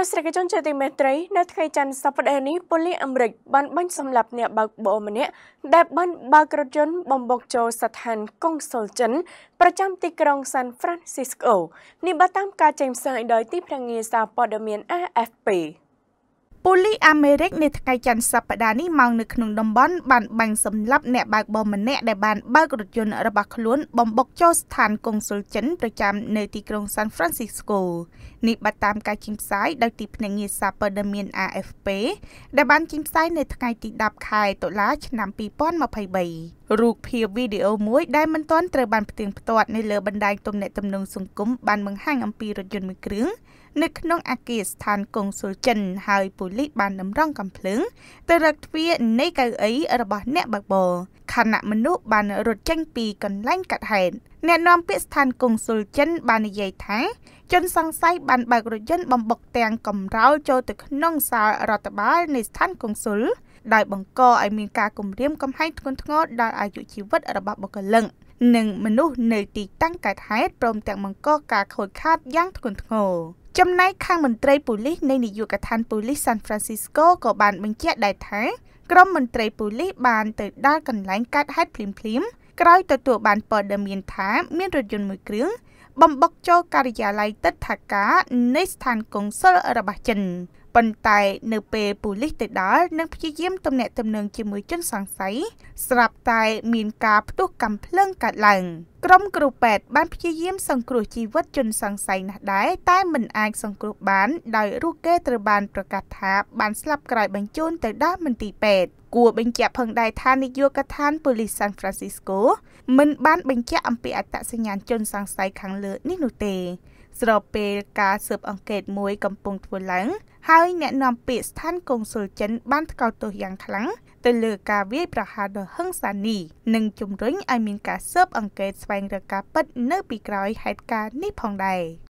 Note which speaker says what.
Speaker 1: ទស្សនវិជ្ជាជាទីមេត្រីនៅថ្ងៃច័ន្ទសប្តាហ៍នេះប៉ូលីសអាមេរិកបានបាញ់សម្លាប់អ្នកបើកបរម្នាក់ដែលបានបើករថយន្តបំបុកចូលស្ថានកុងស៊ុលចិនប្រចាំទីក្រុង San Francisco នេះបើតាមការចេញផ្សាយដោយទីភ្នាក់ងារសារព័ត៌មាន AFP
Speaker 2: ប៉ូលីសអាមេរិកនៅថ្ងៃច័ន្ទសប្តាហ៍នេះមកនៅក្នុងតំបន់បានបាញ់សម្លាប់អ្នកបើកបរម្នាក់ដែលបានបើករថយន្តរបស់ខ្លួនបំបុកចូលស្ថានកុងស៊ុលចិនប្រចាំនៅទីក្រុង San Francisco នេះបាត់តាមការចេញផ្សាយដោយទីភ្នាក់ងារសារព័ត៌មាន AFP ដែលបានចេញផ្សាយនៅថ្ងៃទី10ខែតុលាឆ្នាំ2023រូបភាពវីដេអូមួយដែលមិនទាន់ត្រូវបានផ្ទៀងផ្ទាត់នៅលើបណ្ដាញទំនាក់ទំនងសង្គមបានបង្ហាញអំពីរថយន្តមួយគ្រឿងនៅក្នុងអគារស្ថានកុងស៊ុលចិនហើយប៉ូលីសបានតម្រង់កំភ្លើងទៅរកទ្វារនៃកៅអីរបស់អ្នកបើកបរឋានៈមនុស្សបានរត់ចេញពីកន្លែងកាត់ហេតុអ្នកនាំពាក្យស្ថានកុងស៊ុលចិន បាននិយាយថាជនសង្ស័យបានបើករថយន្តបំបុកទាំងកំរោលចូលទៅក្នុងសាលរដ្ឋបាលនៃស្ថានកុងស៊ុលដោយបង្កឲ្យមានការគំរាមកំហែងធ្ងន់ធ្ងរដល់អាយុជីវិតរបស់បុគ្គលិកនិងមនុស្សនៅទីតាំងកើតហេតុព្រមទាំងបង្កការខូចខាតយ៉ាងធ្ងន់ធ្ងរចំណែកខាងមន្ត្រីប៉ូលីសនៃនាយកដ្ឋានប៉ូលីសសាន់ហ្វ្រាន់ស៊ីស្កូក៏បានបញ្ជាក់ដែរថាក្រុមមន្ត្រីប៉ូលីសបានទៅដល់កន្លែងកើតហេតុភ្លាមៗក្រោយទទួលបានព័ត៌មានថាមានរថយន្តមួយគ្រឿងបំបុកចូលការិយាល័យទឹកថាការនៃស្ថានកុងស៊ុលរបស់ចិន។ប៉ុន្តែនៅពេលប៉ូលីសទៅដល់នឹងព្យាយាមទំនាក់ទំនងជាមួយជនសង្ស័យស្រាប់តែមានការផ្ទុះកំភ្លើងកើតឡើងក្រុមគ្រូពេទ្យបានព្យាយាមសង្គ្រោះជីវិតជនសង្ស័យណាស់ដែរតែមិនអាចសង្គ្រោះបានដោយរੂគេត្រូវបានប្រកាសថាបានស្លាប់ក្រោយបញ្ជូនទៅដល់មន្ទីរពេទ្យគួរបញ្ជាក់ផងដែរថានាយកដ្ឋានប៉ូលីសសាន់ហ្វ្រាស៊ីស្កូមិនបានបញ្ជាក់អំពីអត្តសញ្ញាណជនសង្ស័យខាងលើនេះនោះទេស្របពេលការស៊ើបអង្កេតមួយកំពុងធ្វើឡើងហើយអ្នកនាំពាក្យស្ថានកុងស៊ុលចិនបានថ្កោលទោសយ៉ាងខ្លាំងទៅលើការវាយប្រហារដ៏ហិង្សានេះនិងជំរុញឲ្យមានការស៊ើបអង្កេតស្វែងរកការពិតនៅពីក្រោយហេតុការណ៍នេះផងដែរ។